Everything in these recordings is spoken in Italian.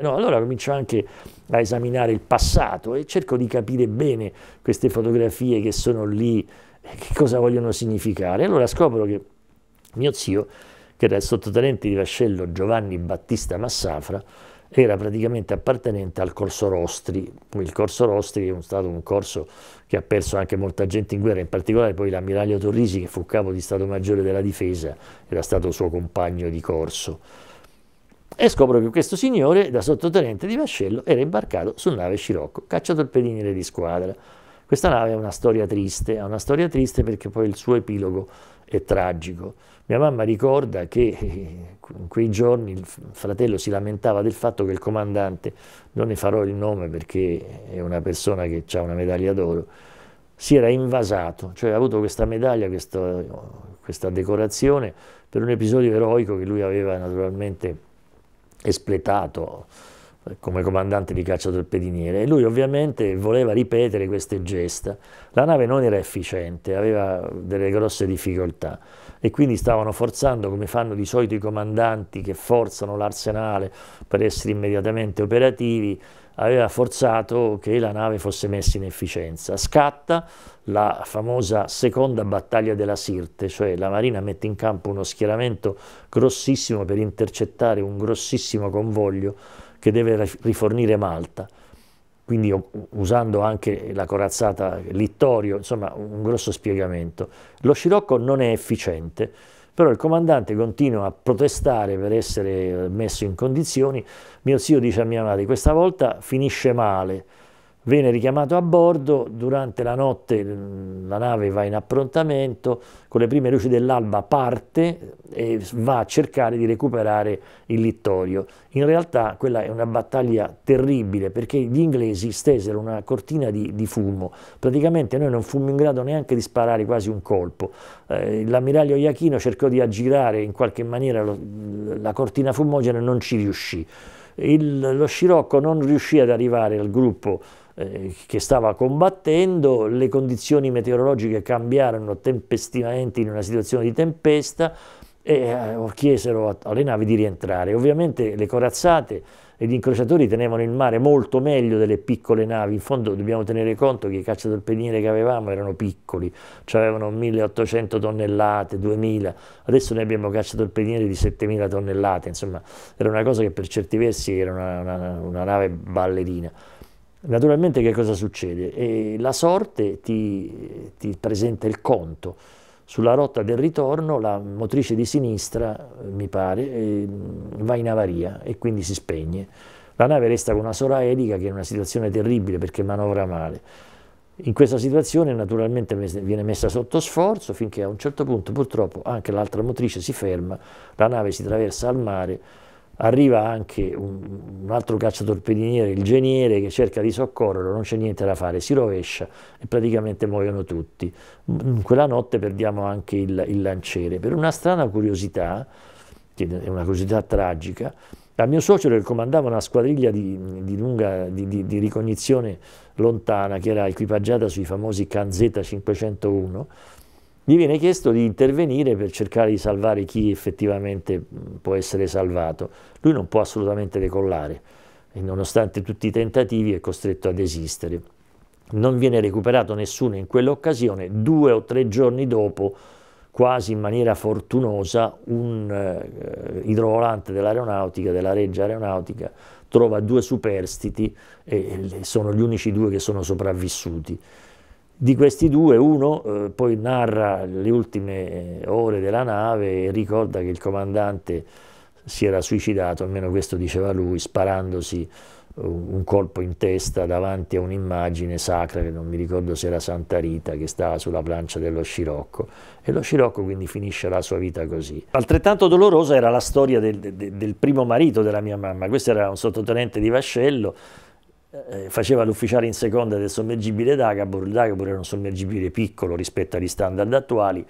No, allora comincio anche a esaminare il passato e cerco di capire bene queste fotografie che sono lì, che cosa vogliono significare. Allora scopro che mio zio, che era il sottotenente di vascello Giovanni Battista Massafra, era praticamente appartenente al corso Rostri. Il corso Rostri è stato un corso che ha perso anche molta gente in guerra, in particolare poi l'ammiraglio Torrisi, che fu capo di Stato Maggiore della Difesa, era stato suo compagno di corso e scopro che questo signore, da sottotenente di vascello, era imbarcato su nave Scirocco, cacciato il pediniere di squadra. Questa nave ha una storia triste, ha una storia triste perché poi il suo epilogo è tragico. Mia mamma ricorda che eh, in quei giorni il fratello si lamentava del fatto che il comandante, non ne farò il nome perché è una persona che ha una medaglia d'oro, si era invasato, cioè ha avuto questa medaglia, questa, questa decorazione per un episodio eroico che lui aveva naturalmente espletato eh, come comandante di caccia torpediniere e lui ovviamente voleva ripetere queste gesta. La nave non era efficiente, aveva delle grosse difficoltà e quindi stavano forzando come fanno di solito i comandanti che forzano l'arsenale per essere immediatamente operativi aveva forzato che la nave fosse messa in efficienza. Scatta la famosa seconda battaglia della Sirte, cioè la Marina mette in campo uno schieramento grossissimo per intercettare un grossissimo convoglio che deve rifornire Malta quindi usando anche la corazzata Littorio, insomma un grosso spiegamento. Lo scirocco non è efficiente, però il comandante continua a protestare per essere messo in condizioni. Mio zio dice a mia madre, questa volta finisce male. Viene richiamato a bordo, durante la notte mm, la nave va in approntamento, con le prime luci dell'alba parte, e va a cercare di recuperare il Littorio. In realtà quella è una battaglia terribile perché gli inglesi stesero una cortina di, di fumo, praticamente noi non fummo in grado neanche di sparare quasi un colpo. Eh, l'ammiraglio Iachino cercò di aggirare in qualche maniera lo, la cortina fumogena e non ci riuscì. Il, lo scirocco non riuscì ad arrivare al gruppo eh, che stava combattendo, le condizioni meteorologiche cambiarono tempestivamente in una situazione di tempesta, e eh, chiesero alle navi di rientrare. Ovviamente le corazzate e gli incrociatori tenevano il mare molto meglio delle piccole navi, in fondo dobbiamo tenere conto che i cacciatorpediniere che avevamo erano piccoli, cioè avevano 1800 tonnellate, 2000, adesso noi abbiamo cacciatorpediniere di 7000 tonnellate, insomma era una cosa che per certi versi era una, una, una nave ballerina. Naturalmente che cosa succede? E la sorte ti, ti presenta il conto, sulla rotta del ritorno la motrice di sinistra, eh, mi pare, eh, va in avaria e quindi si spegne. La nave resta con una sola elica che è in una situazione terribile perché manovra male. In questa situazione naturalmente viene messa sotto sforzo finché a un certo punto purtroppo anche l'altra motrice si ferma, la nave si traversa al mare arriva anche un, un altro cacciatorpediniere, il geniere, che cerca di soccorrerlo, non c'è niente da fare, si rovescia e praticamente muoiono tutti. Mm, quella notte perdiamo anche il, il lanciere. Per una strana curiosità, che è una curiosità tragica, a mio suocero che comandava una squadriglia di, di lunga di, di, di, ricognizione lontana che era equipaggiata sui famosi Canzetta 501 gli viene chiesto di intervenire per cercare di salvare chi effettivamente mm, può essere salvato. Lui non può assolutamente decollare e nonostante tutti i tentativi è costretto ad esistere. Non viene recuperato nessuno in quell'occasione, due o tre giorni dopo, quasi in maniera fortunosa, un eh, idrovolante dell'aeronautica, della Reggia Aeronautica, trova due superstiti e eh, sono gli unici due che sono sopravvissuti di questi due, uno eh, poi narra le ultime eh, ore della nave e ricorda che il comandante si era suicidato, almeno questo diceva lui, sparandosi eh, un colpo in testa davanti a un'immagine sacra che non mi ricordo se era Santa Rita che stava sulla plancia dello scirocco e lo scirocco quindi finisce la sua vita così. Altrettanto dolorosa era la storia del, del, del primo marito della mia mamma, questo era un sottotenente di vascello eh, eh, faceva l'ufficiale in seconda del sommergibile Dagabur, il Dagabur era un sommergibile piccolo rispetto agli standard attuali,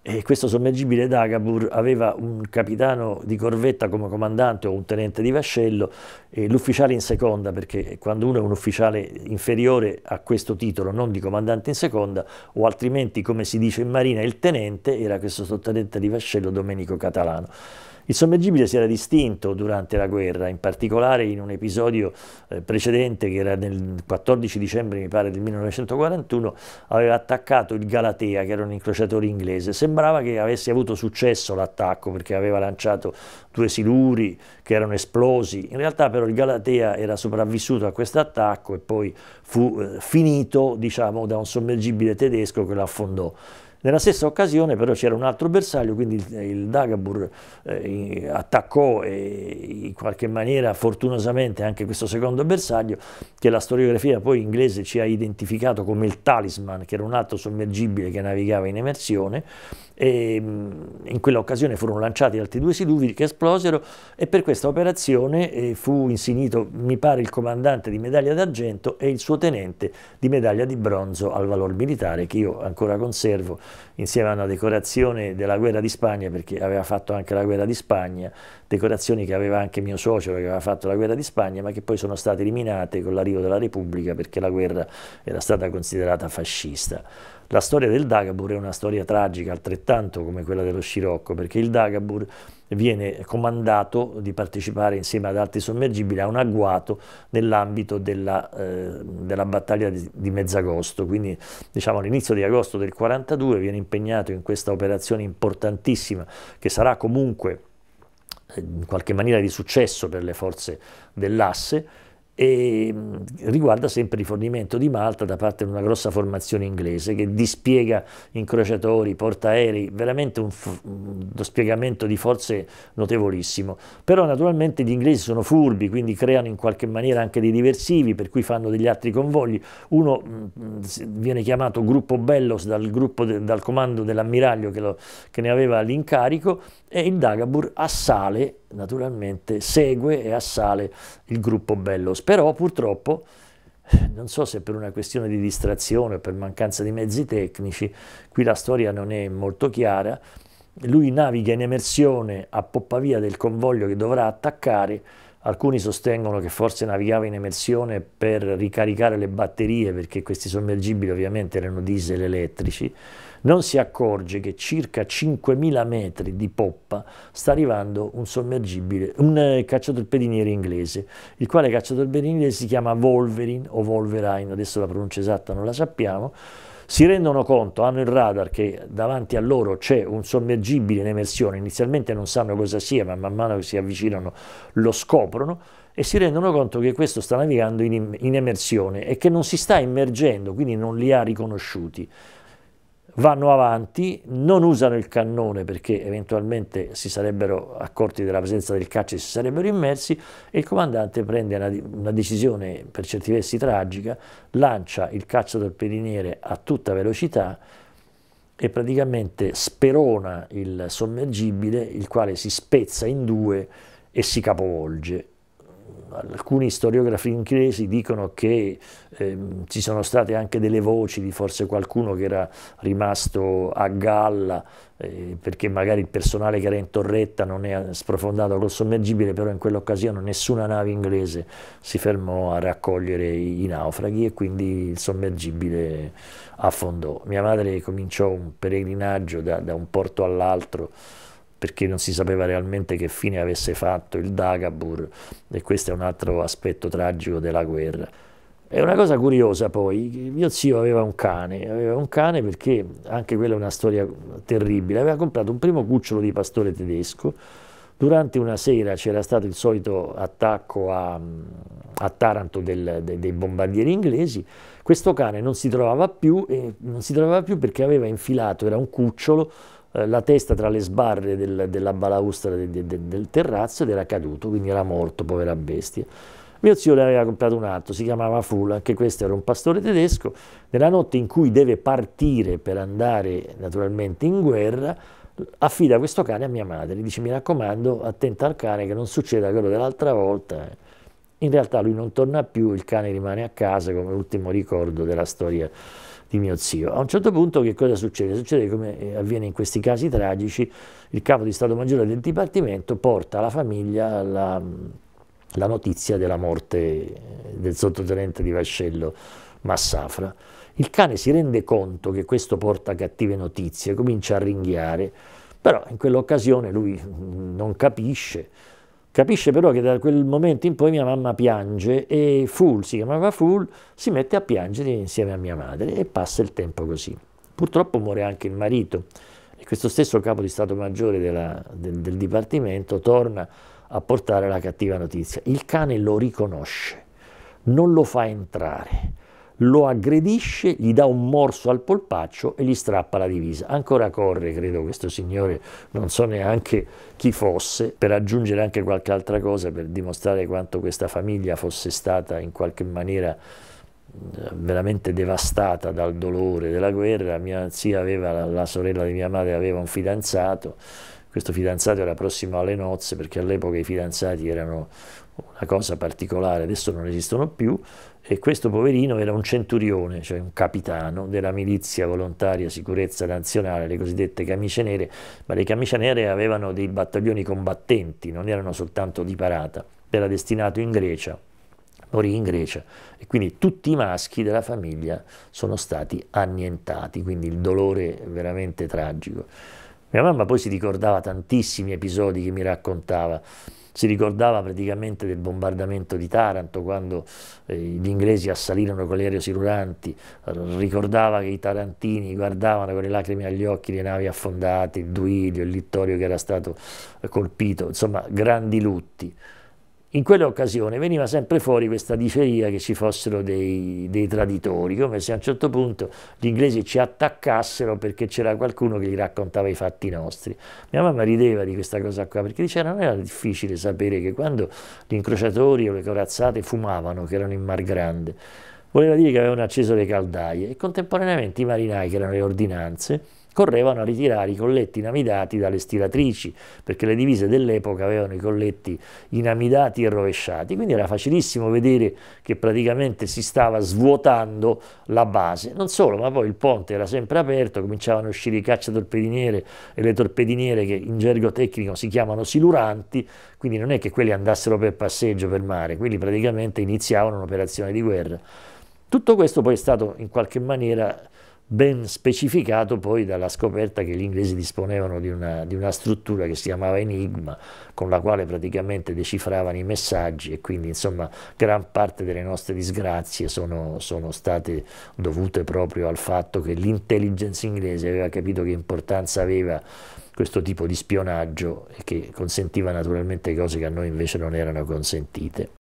e questo sommergibile Dagabur aveva un capitano di corvetta come comandante o un tenente di vascello e l'ufficiale in seconda, perché quando uno è un ufficiale inferiore a questo titolo, non di comandante in seconda, o altrimenti come si dice in marina il tenente, era questo sottotenente di vascello Domenico Catalano. Il sommergibile si era distinto durante la guerra, in particolare in un episodio eh, precedente che era nel 14 dicembre, mi pare, del 1941, aveva attaccato il Galatea, che era un incrociatore inglese. Sembrava che avesse avuto successo l'attacco perché aveva lanciato due siluri che erano esplosi. In realtà però il Galatea era sopravvissuto a questo attacco e poi fu eh, finito, diciamo, da un sommergibile tedesco che lo affondò. Nella stessa occasione però c'era un altro bersaglio, quindi il, il Dagabur eh, attaccò eh, in qualche maniera fortunosamente anche questo secondo bersaglio che la storiografia poi inglese ci ha identificato come il Talisman, che era un altro sommergibile che navigava in emersione e mm, in quell'occasione furono lanciati altri due siluvi che esplosero e per questa operazione eh, fu insignito, mi pare, il comandante di medaglia d'argento e il suo tenente di medaglia di bronzo al valor militare che io ancora conservo insieme a una decorazione della guerra di Spagna, perché aveva fatto anche la guerra di Spagna, decorazioni che aveva anche mio suocero che aveva fatto la guerra di Spagna, ma che poi sono state eliminate con l'arrivo della Repubblica perché la guerra era stata considerata fascista. La storia del Dagabur è una storia tragica, altrettanto come quella dello Scirocco, perché il Dagabur viene comandato di partecipare insieme ad altri sommergibili a un agguato nell'ambito della, eh, della, battaglia di, di Mezzagosto, quindi diciamo all'inizio di agosto del 42 viene impegnato in questa operazione importantissima che sarà comunque eh, in qualche maniera di successo per le forze dell'asse, e mm, riguarda sempre il rifornimento di Malta da parte di una grossa formazione inglese che dispiega incrociatori, portaerei, veramente un, uno spiegamento di forze notevolissimo. Però naturalmente gli inglesi sono furbi, quindi creano in qualche maniera anche dei diversivi, per cui fanno degli altri convogli. Uno mm, mm, viene chiamato gruppo Bellos dal, gruppo de, dal comando dell'ammiraglio che, che ne aveva l'incarico e il Dagabur assale naturalmente segue e assale il gruppo Bellos. Però purtroppo, non so se per una questione di distrazione o per mancanza di mezzi tecnici, qui la storia non è molto chiara, lui naviga in emersione a poppa via del convoglio che dovrà attaccare, alcuni sostengono che forse navigava in emersione per ricaricare le batterie perché questi sommergibili ovviamente erano diesel elettrici, non si accorge che circa 5.000 metri di poppa sta arrivando un sommergibile, un eh, cacciatorpediniere inglese, il quale cacciatorpediniere inglese si chiama Wolverine o Wolverine, adesso la pronuncia esatta non la sappiamo, si rendono conto, hanno il radar che davanti a loro c'è un sommergibile in emersione, inizialmente non sanno cosa sia, ma man mano che si avvicinano lo scoprono e si rendono conto che questo sta navigando in, in emersione e che non si sta immergendo, quindi non li ha riconosciuti vanno avanti, non usano il cannone perché eventualmente si sarebbero accorti della presenza del caccia e si sarebbero immersi e il comandante prende una, una decisione per certi versi tragica, lancia il caccia torpediniere a tutta velocità e praticamente sperona il sommergibile, il quale si spezza in due e si capovolge alcuni storiografi inglesi dicono che eh, ci sono state anche delle voci di forse qualcuno che era rimasto a galla eh, perché magari il personale che era in torretta non è sprofondato col sommergibile, però in quell'occasione nessuna nave inglese si fermò a raccogliere i, naufraghi e quindi il sommergibile affondò. Mia madre cominciò un peregrinaggio da, da un porto all'altro perché non si sapeva realmente che fine avesse fatto il Dagabur e questo è un altro aspetto tragico della guerra. È una cosa curiosa poi, mio zio aveva un cane, aveva un cane perché, anche quella è una storia terribile, aveva comprato un primo cucciolo di pastore tedesco, durante una sera c'era stato il solito attacco a, a Taranto del, de, dei bombardieri inglesi, questo cane non si trovava più, eh, non si trovava più perché aveva infilato, era un cucciolo, eh, la testa tra le sbarre del, della balaustra de, de, del terrazzo ed era caduto, quindi era morto, povera bestia. Mio zio le aveva comprato un altro, si chiamava Full, anche questo era un pastore tedesco, nella notte in cui deve partire per andare naturalmente in guerra, affida questo cane a mia madre, gli dice mi raccomando, attenta al cane che non succeda quello dell'altra volta. In realtà lui non torna più, il cane rimane a casa come ultimo ricordo della storia di mio zio. A un certo punto che cosa succede? Succede come eh, avviene in questi casi tragici, il capo di Stato Maggiore del Dipartimento porta alla famiglia la, la notizia della morte eh, del sottotenente di Vascello Massafra. Il cane si rende conto che questo porta cattive notizie, comincia a ringhiare, però in quell'occasione lui mm, non capisce, Capisce però che da quel momento in poi mia mamma piange e Full, si chiamava Full, si mette a piangere insieme a mia madre e passa il tempo così. Purtroppo muore anche il marito e questo stesso capo di Stato Maggiore della, del, del Dipartimento torna a portare la cattiva notizia. Il cane lo riconosce, non lo fa entrare, lo aggredisce, gli dà un morso al polpaccio e gli strappa la divisa. Ancora corre, credo, questo signore, non so neanche chi fosse, per aggiungere anche qualche altra cosa, per dimostrare quanto questa famiglia fosse stata in qualche maniera eh, veramente devastata dal dolore della guerra, mia zia aveva, la sorella di mia madre aveva un fidanzato, questo fidanzato era prossimo alle nozze perché all'epoca i fidanzati erano una cosa particolare, adesso non esistono più, e questo poverino era un centurione, cioè un capitano della milizia volontaria sicurezza nazionale, le cosiddette camicie nere, ma le camicie nere avevano dei battaglioni combattenti, non erano soltanto di parata, era destinato in Grecia, morì in Grecia e quindi tutti i maschi della famiglia sono stati annientati, quindi il dolore veramente tragico. Mia mamma poi si ricordava tantissimi episodi che mi raccontava, si ricordava praticamente del bombardamento di Taranto quando eh, gli inglesi assalirono con le siruranti. ricordava che i tarantini guardavano con le lacrime agli occhi le navi affondate, il Duilio, il Littorio che era stato eh, colpito, insomma grandi lutti in quell'occasione veniva sempre fuori questa diferia che ci fossero dei, dei, traditori, come se a un certo punto gli inglesi ci attaccassero perché c'era qualcuno che gli raccontava i fatti nostri. Mia mamma rideva di questa cosa qua perché diceva ah, non era difficile sapere che quando gli incrociatori o le corazzate fumavano, che erano in Mar Grande, voleva dire che avevano acceso le caldaie e contemporaneamente i marinai, che erano le ordinanze, correvano a ritirare i colletti inamidati dalle stiratrici, perché le divise dell'epoca avevano i colletti inamidati e rovesciati, quindi era facilissimo vedere che praticamente si stava svuotando la base. Non solo, ma poi il ponte era sempre aperto, cominciavano a uscire i cacciatorpediniere e le torpediniere che in gergo tecnico si chiamano siluranti, quindi non è che quelli andassero per passeggio per mare, quelli praticamente iniziavano un'operazione di guerra. Tutto questo poi è stato in qualche maniera ben specificato poi dalla scoperta che gli inglesi disponevano di una, di una, struttura che si chiamava Enigma, con la quale praticamente decifravano i messaggi e quindi insomma gran parte delle nostre disgrazie sono, sono state dovute proprio al fatto che l'intelligence inglese aveva capito che importanza aveva questo tipo di spionaggio e che consentiva naturalmente cose che a noi invece non erano consentite.